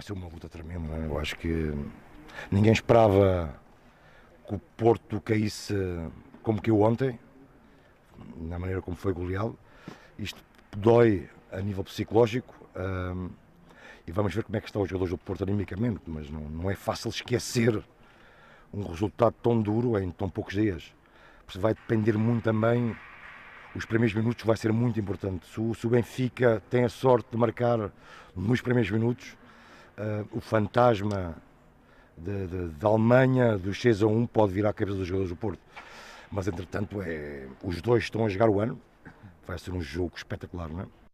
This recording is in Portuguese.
Vai ser uma luta tremenda, eu acho que ninguém esperava que o Porto caísse como caiu ontem, na maneira como foi goleado. Isto dói a nível psicológico e vamos ver como é que estão os jogadores do Porto animicamente, mas não, não é fácil esquecer um resultado tão duro em tão poucos dias. Porque vai depender muito também, os primeiros minutos vai ser muito importante. Se o, se o Benfica tem a sorte de marcar nos primeiros minutos, uh, o fantasma da Alemanha, do Chesa 1, pode virar a cabeça dos jogadores do Porto. Mas, entretanto, é, os dois estão a jogar o ano. Vai ser um jogo espetacular, não é?